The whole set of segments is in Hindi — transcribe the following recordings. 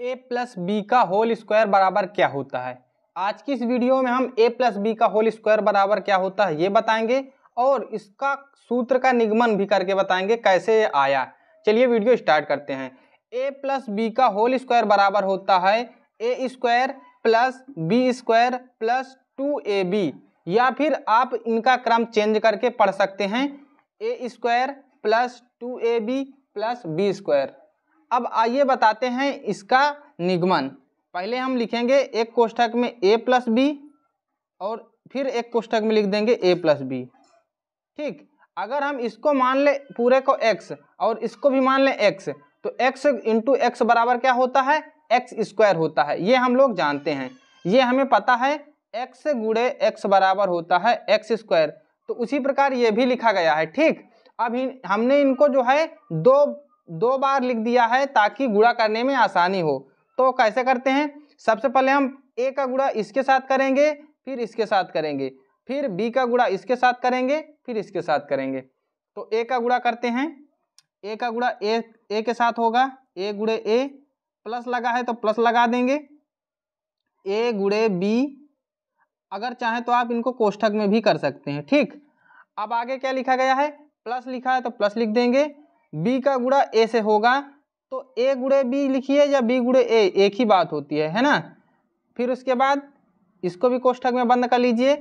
ए प्लस बी का होल स्क्वायर बराबर क्या होता है आज की इस वीडियो में हम ए प्लस बी का होल स्क्वायर बराबर क्या होता है ये बताएंगे और इसका सूत्र का निगमन भी करके बताएंगे कैसे आया चलिए वीडियो स्टार्ट करते हैं ए प्लस बी का होल स्क्वायर बराबर होता है A square plus B square plus two A B या फिर आप इनका क्रम चेंज करके पढ़ सकते हैं A square plus two A B plus B square अब आइए बताते हैं इसका निगमन पहले हम लिखेंगे एक कोष्ठक में ए प्लस बी और फिर एक कोष्ठक में लिख देंगे ए प्लस बी ठीक अगर हम इसको मान लें पूरे को एक्स और इसको भी मान लें एक्स तो एक्स इंटू एक्स बराबर क्या होता है एक्स स्क्वायर होता है ये हम लोग जानते हैं ये हमें पता है एक्स गुड़े एक्स बराबर होता है एक्स स्क्वायर तो उसी प्रकार ये भी लिखा गया है ठीक अब हमने इनको जो है दो दो बार लिख दिया है ताकि गुड़ा करने में आसानी हो तो कैसे करते हैं सबसे पहले हम ए का गुड़ा इसके साथ करेंगे फिर इसके साथ करेंगे फिर बी का गुड़ा इसके साथ करेंगे फिर इसके साथ करेंगे तो ए का गुड़ा करते हैं ए का गुड़ा ए ए के साथ होगा ए गुड़े ए प्लस लगा है तो प्लस लगा देंगे ए गुड़े बी अगर चाहें तो आप इनको कोष्ठक में भी कर सकते हैं ठीक अब आगे क्या लिखा गया है प्लस लिखा है तो प्लस लिख देंगे बी का गुड़ा ए से होगा तो ए गुड़े बी लिखिए या बी गुड़े ए एक ही बात होती है है ना फिर उसके बाद इसको भी कोष्ठक में बंद कर लीजिए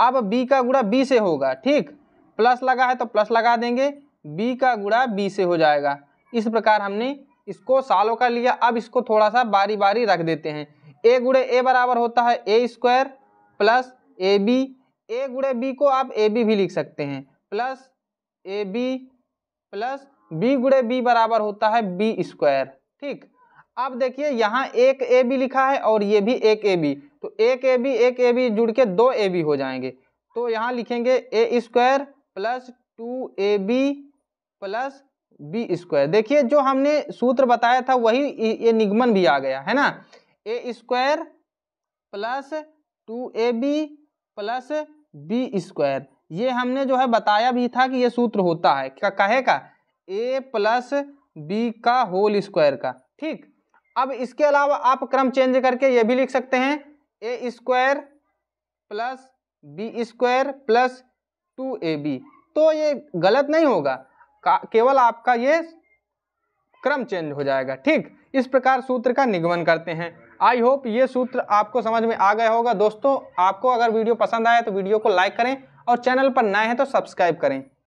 अब बी का गुड़ा बी से होगा ठीक प्लस लगा है तो प्लस लगा देंगे बी का गुड़ा बी से हो जाएगा इस प्रकार हमने इसको सालों का लिया अब इसको थोड़ा सा बारी बारी रख देते हैं ए गुड़े ए बराबर होता है A square plus A B A गुड़े बी को आप ए बी भी लिख सकते हैं plus A B plus B गुड़े बी बराबर होता है बी स्क्वायर ठीक अब देखिए यहाँ एक ए बी लिखा है और ये भी एक ए बी तो एक ए बी एक ए बी जुड़ के दो ए बी हो जाएंगे तो यहाँ लिखेंगे A square plus two A B plus B square देखिए जो हमने सूत्र बताया था वही ये निगमन भी आ गया है ना A square plus two A B plus B square ये हमने जो है बताया भी था कि ये सूत्र होता है कहे का ए प्लस बी का होल स्क्वायर का ठीक अब इसके अलावा आप क्रम चेंज करके ये भी लिख सकते हैं A square plus B square plus two A B तो ये गलत नहीं होगा केवल आपका ये क्रम चेंज हो जाएगा ठीक इस प्रकार सूत्र का निगमन करते हैं आई होप ये सूत्र आपको समझ में आ गया होगा दोस्तों आपको अगर वीडियो पसंद आया तो वीडियो को लाइक करें और चैनल पर नए हैं तो सब्सक्राइब करें